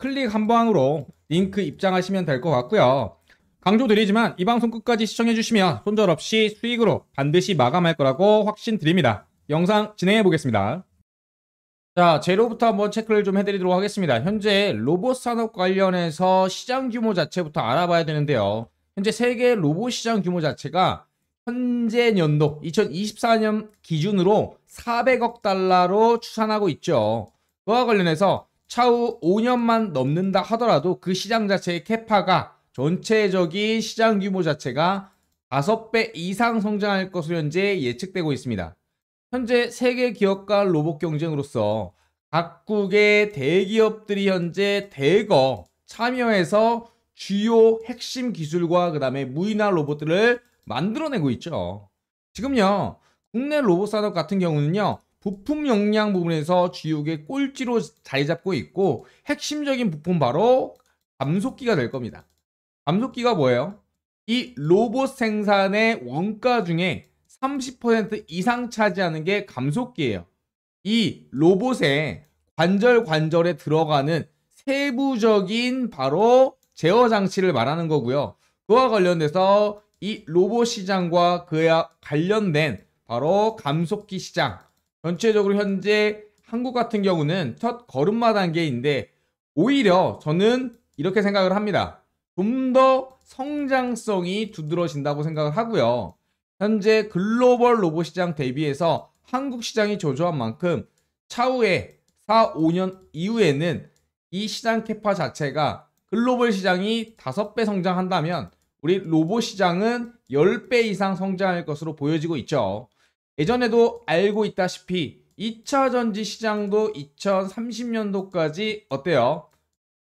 클릭 한 방으로 링크 입장하시면 될 것 같고요. 강조드리지만 이 방송 끝까지 시청해주시면 손절 없이 수익으로 반드시 마감할 거라고 확신드립니다. 영상 진행해 보겠습니다. 자, 제로부터 한번 체크를 좀 해드리도록 하겠습니다. 현재 로봇 산업 관련해서 시장 규모 자체부터 알아봐야 되는데요. 현재 세계 로봇 시장 규모 자체가 현재 연도 2024년 기준으로 400억 달러로 추산하고 있죠. 그와 관련해서 차후 5년만 넘는다 하더라도 그 시장 자체의 캐파가 전체적인 시장 규모 자체가 5배 이상 성장할 것으로 현재 예측되고 있습니다. 현재 세계 기업과 로봇 경쟁으로서 각국의 대기업들이 현재 대거 참여해서 주요 핵심 기술과 그 다음에 무인화 로봇들을 만들어내고 있죠. 지금요, 국내 로봇 산업 같은 경우는요, 부품 용량 부분에서 GU의 꼴찌로 자리 잡고 있고 핵심적인 부품 바로 감속기가 될 겁니다. 감속기가 뭐예요? 이 로봇 생산의 원가 중에 30% 이상 차지하는 게 감속기예요. 이 로봇의 관절 관절에 들어가는 세부적인 바로 제어 장치를 말하는 거고요. 그와 관련돼서 이 로봇 시장과 그에 관련된 바로 감속기 시장 전체적으로 현재 한국 같은 경우는 첫 걸음마 단계인데 오히려 저는 이렇게 생각을 합니다. 좀 더 성장성이 두드러진다고 생각을 하고요. 현재 글로벌 로봇 시장 대비해서 한국 시장이 저조한 만큼 차후에 4, 5년 이후에는 이 시장 캐파 자체가 글로벌 시장이 5배 성장한다면 우리 로봇 시장은 10배 이상 성장할 것으로 보여지고 있죠. 예전에도 알고 있다시피 2차 전지 시장도 2030년도까지 어때요?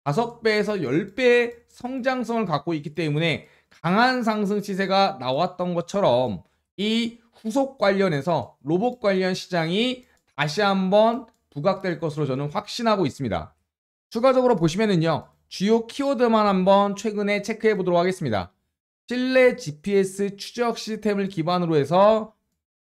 5배에서 10배의 성장성을 갖고 있기 때문에 강한 상승 시세가 나왔던 것처럼 이 후속 관련해서 로봇 관련 시장이 다시 한번 부각될 것으로 저는 확신하고 있습니다. 추가적으로 보시면은요. 주요 키워드만 한번 최근에 체크해 보도록 하겠습니다. 실내 GPS 추적 시스템을 기반으로 해서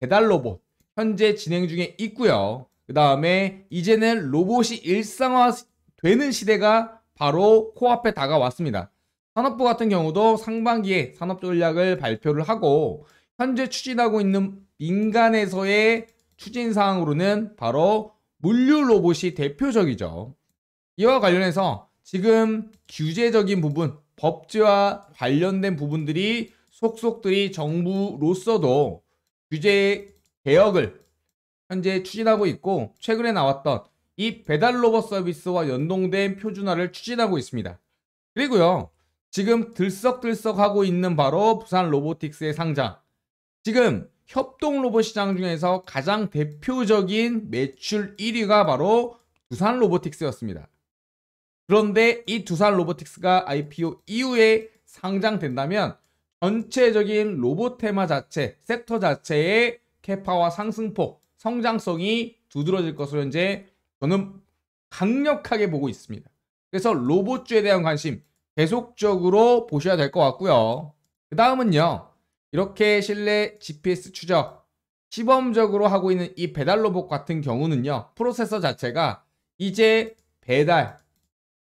배달 로봇 현재 진행 중에 있고요. 그 다음에 이제는 로봇이 일상화되는 시대가 바로 코앞에 다가왔습니다. 산업부 같은 경우도 상반기에 산업 전략을 발표를 하고 현재 추진하고 있는 민간에서의 추진 사항으로는 바로 물류 로봇이 대표적이죠. 이와 관련해서 지금 규제적인 부분, 법제와 관련된 부분들이 속속들이 정부로서도 규제 개혁을 현재 추진하고 있고 최근에 나왔던 이 배달 로봇 서비스와 연동된 표준화를 추진하고 있습니다. 그리고요. 지금 들썩들썩 하고 있는 바로 부산 로보틱스의 상장. 지금 협동 로봇 시장 중에서 가장 대표적인 매출 1위가 바로 두산 로보틱스였습니다. 그런데 이 두산 로보틱스가 IPO 이후에 상장된다면 전체적인 로봇 테마 자체, 섹터 자체의 캐파와 상승폭, 성장성이 두드러질 것으로 현재 저는 강력하게 보고 있습니다. 그래서 로봇주에 대한 관심 계속적으로 보셔야 될 것 같고요. 그 다음은요. 이렇게 실내 GPS 추적, 시범적으로 하고 있는 이 배달 로봇 같은 경우는요. 프로세서 자체가 이제 배달,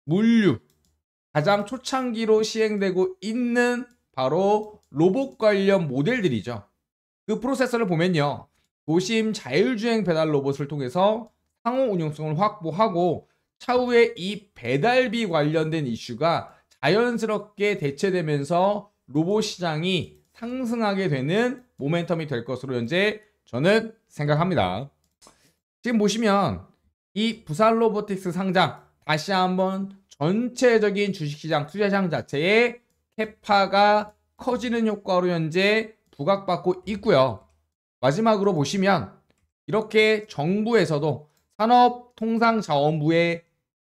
물류, 가장 초창기로 시행되고 있는 바로 로봇 관련 모델들이죠. 그 프로세서를 보면요. 도심 자율주행 배달 로봇을 통해서 상호 운용성을 확보하고 차후에 이 배달비 관련된 이슈가 자연스럽게 대체되면서 로봇 시장이 상승하게 되는 모멘텀이 될 것으로 현재 저는 생각합니다. 지금 보시면 이 부산 로보틱스 상장 다시 한번 전체적인 주식시장 투자장 자체에 해파가 커지는 효과로 현재 부각받고 있고요. 마지막으로 보시면 이렇게 정부에서도 산업통상자원부의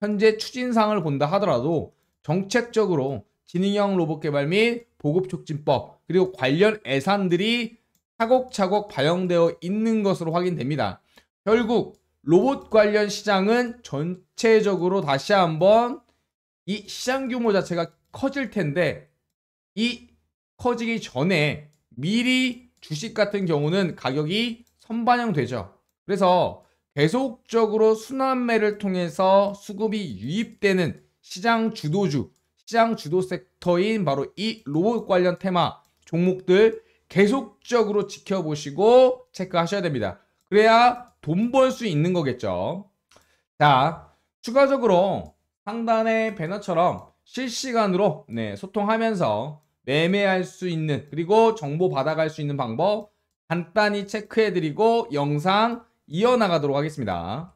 현재 추진상을 본다 하더라도 정책적으로 지능형 로봇 개발 및 보급 촉진법 그리고 관련 예산들이 차곡차곡 반영되어 있는 것으로 확인됩니다. 결국 로봇 관련 시장은 전체적으로 다시 한번 이 시장 규모 자체가 커질 텐데 이 커지기 전에 미리 주식 같은 경우는 가격이 선반영되죠. 그래서 계속적으로 순환매를 통해서 수급이 유입되는 시장 주도주, 시장 주도 섹터인 바로 이 로봇 관련 테마 종목들 계속적으로 지켜보시고 체크하셔야 됩니다. 그래야 돈 벌 수 있는 거겠죠. 자, 추가적으로 상단의 배너처럼 실시간으로 네, 소통하면서 매매할 수 있는 그리고 정보 받아갈 수 있는 방법 간단히 체크해드리고 영상 이어나가도록 하겠습니다.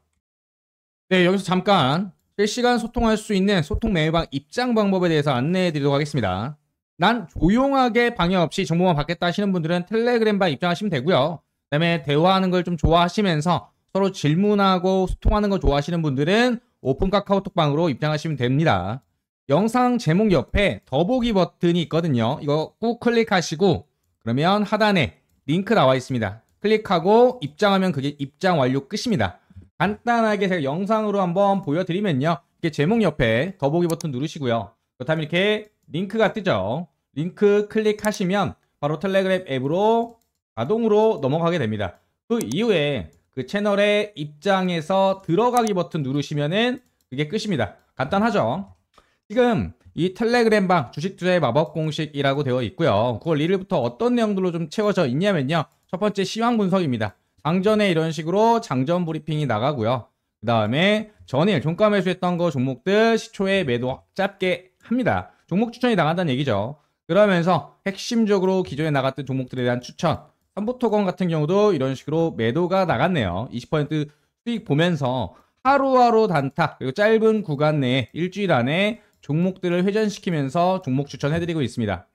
네 여기서 잠깐 실시간 소통할 수 있는 소통 매매방 입장 방법에 대해서 안내해드리도록 하겠습니다. 난 조용하게 방해 없이 정보만 받겠다 하시는 분들은 텔레그램방 입장하시면 되고요. 그다음에 대화하는 걸 좀 좋아하시면서 서로 질문하고 소통하는 걸 좋아하시는 분들은 오픈 카카오톡방으로 입장하시면 됩니다. 영상 제목 옆에 더보기 버튼이 있거든요. 이거 꾹 클릭하시고 그러면 하단에 링크 나와 있습니다. 클릭하고 입장하면 그게 입장 완료 끝입니다. 간단하게 제가 영상으로 한번 보여드리면요. 이게 제목 옆에 더보기 버튼 누르시고요. 그렇다면 이렇게 링크가 뜨죠. 링크 클릭하시면 바로 텔레그램 앱으로 자동으로 넘어가게 됩니다. 그 이후에 그 채널의 입장에서 들어가기 버튼 누르시면은 그게 끝입니다. 간단하죠? 지금 이 텔레그램 방 주식 투자의 마법 공식이라고 되어 있고요. 9월 1일부터 어떤 내용들로 좀 채워져 있냐면요. 첫 번째 시황 분석입니다. 장전에 이런 식으로 장전 브리핑이 나가고요. 그 다음에 전일 종가 매수했던 거 종목들 시초에 매도 짧게 합니다. 종목 추천이 나간다는 얘기죠. 그러면서 핵심적으로 기존에 나갔던 종목들에 대한 추천. 삼보토건 같은 경우도 이런 식으로 매도가 나갔네요. 20% 수익 보면서 하루하루 단타 그리고 짧은 구간 내에 일주일 안에 종목들을 회전시키면서 종목 추천해드리고 있습니다.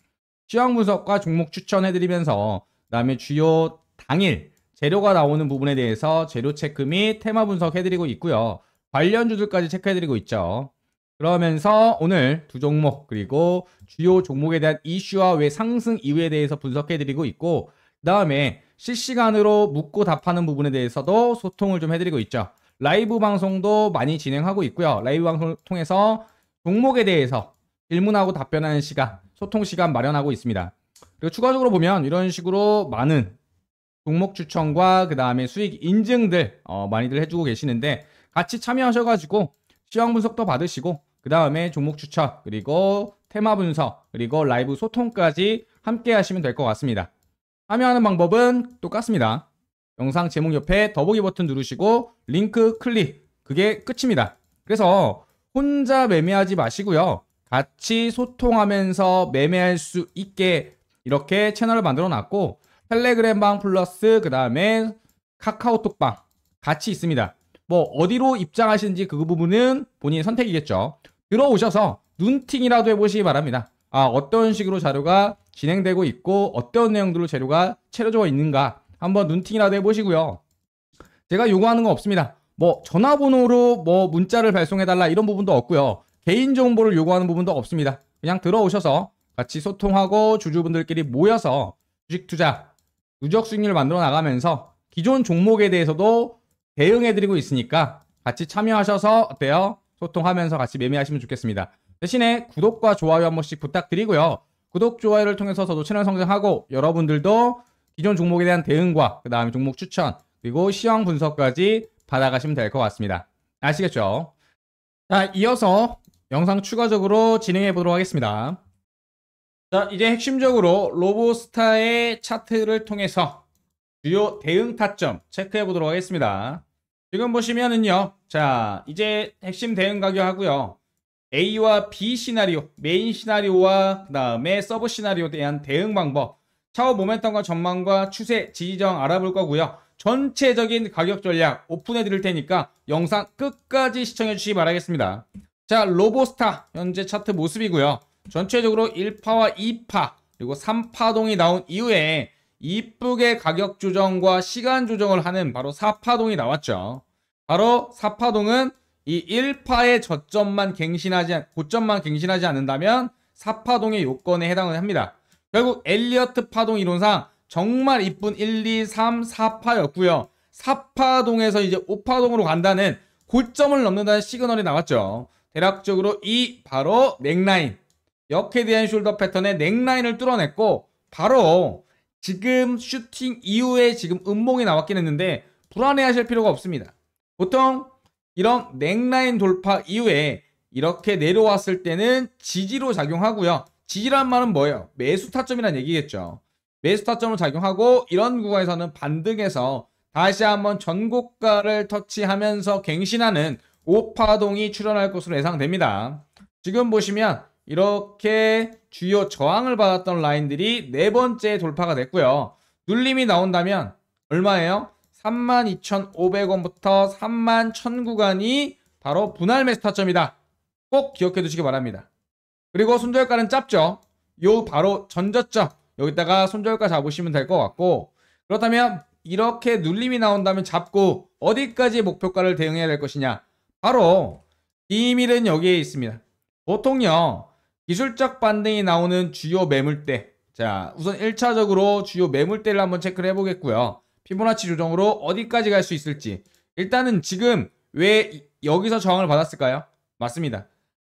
시황 분석과 종목 추천해드리면서 그다음에 주요 당일 재료가 나오는 부분에 대해서 재료 체크 및 테마 분석해드리고 있고요. 관련주들까지 체크해드리고 있죠. 그러면서 오늘 두 종목 그리고 주요 종목에 대한 이슈와 왜 상승 이유에 대해서 분석해드리고 있고 그 다음에 실시간으로 묻고 답하는 부분에 대해서도 소통을 좀 해드리고 있죠. 라이브 방송도 많이 진행하고 있고요. 라이브 방송을 통해서 종목에 대해서 질문하고 답변하는 시간, 소통 시간 마련하고 있습니다. 그리고 추가적으로 보면 이런 식으로 많은 종목 추천과 그 다음에 수익 인증들 어, 많이들 해주고 계시는데 같이 참여하셔가지고 시황 분석도 받으시고 그 다음에 종목 추천 그리고 테마 분석 그리고 라이브 소통까지 함께 하시면 될 것 같습니다. 참여하는 방법은 똑같습니다. 영상 제목 옆에 더보기 버튼 누르시고 링크 클릭 그게 끝입니다. 그래서 혼자 매매하지 마시고요. 같이 소통하면서 매매할 수 있게 이렇게 채널을 만들어 놨고 텔레그램방 플러스 그 다음에 카카오톡방 같이 있습니다. 뭐 어디로 입장하시는지 그 부분은 본인의 선택이겠죠. 들어오셔서 눈팅이라도 해보시기 바랍니다. 아 어떤 식으로 자료가 진행되고 있고 어떤 내용들로 재료가 채려져 있는가 한번 눈팅이라도 해보시고요. 제가 요구하는 거 없습니다. 뭐 전화번호로 뭐 문자를 발송해달라 이런 부분도 없고요. 개인정보를 요구하는 부분도 없습니다. 그냥 들어오셔서 같이 소통하고 주주분들끼리 모여서 주식 투자, 누적 수익률 만들어 나가면서 기존 종목에 대해서도 대응해드리고 있으니까 같이 참여하셔서 어때요? 소통하면서 같이 매매하시면 좋겠습니다. 대신에 구독과 좋아요 한 번씩 부탁드리고요. 구독, 좋아요를 통해서 저도 채널 성장하고 여러분들도 기존 종목에 대한 대응과 그 다음에 종목 추천 그리고 시황 분석까지 받아가시면 될 것 같습니다. 아시겠죠? 자, 이어서 영상 추가적으로 진행해 보도록 하겠습니다. 자, 이제 핵심적으로 로보스타의 차트를 통해서 주요 대응 타점 체크해 보도록 하겠습니다. 지금 보시면은요. 자, 이제 핵심 대응 가격하고요. A와 B 시나리오, 메인 시나리오와 그 다음에 서브 시나리오에 대한 대응 방법, 차후 모멘텀과 전망과 추세, 지지정 알아볼 거고요. 전체적인 가격 전략 오픈해 드릴 테니까 영상 끝까지 시청해 주시기 바라겠습니다. 자, 로보스타 현재 차트 모습이고요. 전체적으로 1파와 2파 그리고 3파동이 나온 이후에 이쁘게 가격 조정과 시간 조정을 하는 바로 4파동이 나왔죠. 바로 4파동은 이 1파의 저점만 갱신하지 고점만 갱신하지 않는다면 4파동의 요건에 해당을 합니다. 결국 엘리어트 파동 이론상 정말 이쁜 1, 2, 3, 4파였고요. 4파동에서 이제 5파동으로 간다는 고점을 넘는다는 시그널이 나왔죠. 대략적으로 이 바로 넥라인 역에 대한 숄더 패턴의 넥라인을 뚫어냈고 바로 지금 슈팅 이후에 지금 음봉이 나왔긴 했는데 불안해하실 필요가 없습니다. 보통 이런 넥라인 돌파 이후에 이렇게 내려왔을 때는 지지로 작용하고요. 지지란 말은 뭐예요? 매수 타점이란 얘기겠죠. 매수 타점을 작용하고 이런 구간에서는 반등해서 다시 한번 전고가를 터치하면서 갱신하는 오파동이 출현할 것으로 예상됩니다. 지금 보시면 이렇게 주요 저항을 받았던 라인들이 네 번째 돌파가 됐고요. 눌림이 나온다면 얼마예요? 32,500원부터 31,000 구간이 바로 분할 매수 타점이다. 꼭 기억해 두시기 바랍니다. 그리고 손절가는 짧죠. 요 바로 전저점 여기다가 손절가 잡으시면 될 것 같고 그렇다면 이렇게 눌림이 나온다면 잡고 어디까지 목표가를 대응해야 될 것이냐 바로 비밀은 여기에 있습니다 보통요 기술적 반등이 나오는 주요 매물대 자 우선 1차적으로 주요 매물대를 한번 체크를 해보겠고요 피보나치 조정으로 어디까지 갈 수 있을지 일단은 지금 왜 여기서 저항을 받았을까요? 맞습니다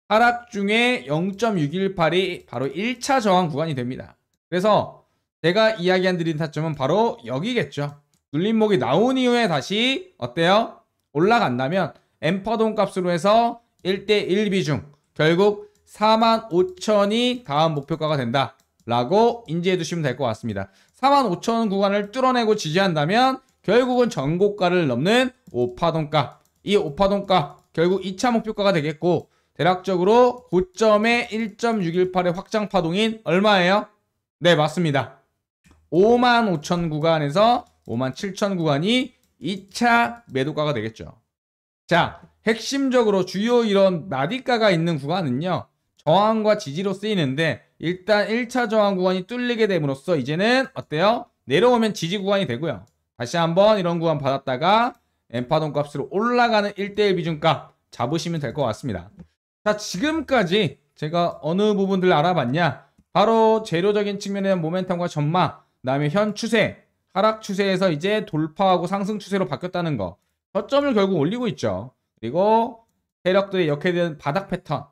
하락 중에 0.618이 바로 1차 저항 구간이 됩니다 그래서 제가 이야기한 드린 타점은 바로 여기겠죠. 눌림목이 나온 이후에 다시 어때요? 올라간다면 엠퍼돈 값으로 해서 1대1 비중 결국 45,000이 다음 목표가가 된다 라고 인지해 두시면 될 것 같습니다 45,000 구간을 뚫어내고 지지한다면 결국은 전고가를 넘는 오파동가이오파동가 결국 2차 목표가가 되겠고 대략적으로 고점의 1.618의 확장파동인 얼마예요? 네, 맞습니다. 5만 5천 구간에서 5만 7천 구간이 2차 매도가가 되겠죠. 자, 핵심적으로 주요 이런 마디가가 있는 구간은요. 저항과 지지로 쓰이는데 일단 1차 저항 구간이 뚫리게 됨으로써 이제는 어때요? 내려오면 지지 구간이 되고요. 다시 한번 이런 구간 받았다가 엠파돈 값으로 올라가는 1대1 비중값 잡으시면 될 것 같습니다. 자, 지금까지 제가 어느 부분들 을 알아봤냐? 바로 재료적인 측면의 모멘텀과 전망, 그다음에 현 추세, 하락 추세에서 이제 돌파하고 상승 추세로 바뀌었다는 거. 저점을 결국 올리고 있죠. 그리고 세력들의 역해된 바닥 패턴,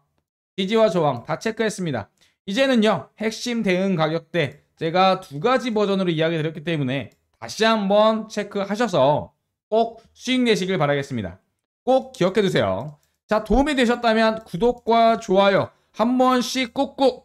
지지와 저항 다 체크했습니다. 이제는요. 핵심 대응 가격대 제가 두 가지 버전으로 이야기 드렸기 때문에 다시 한번 체크하셔서 꼭 수익 내시길 바라겠습니다. 꼭 기억해 두세요. 자, 도움이 되셨다면 구독과 좋아요 한 번씩 꾹꾹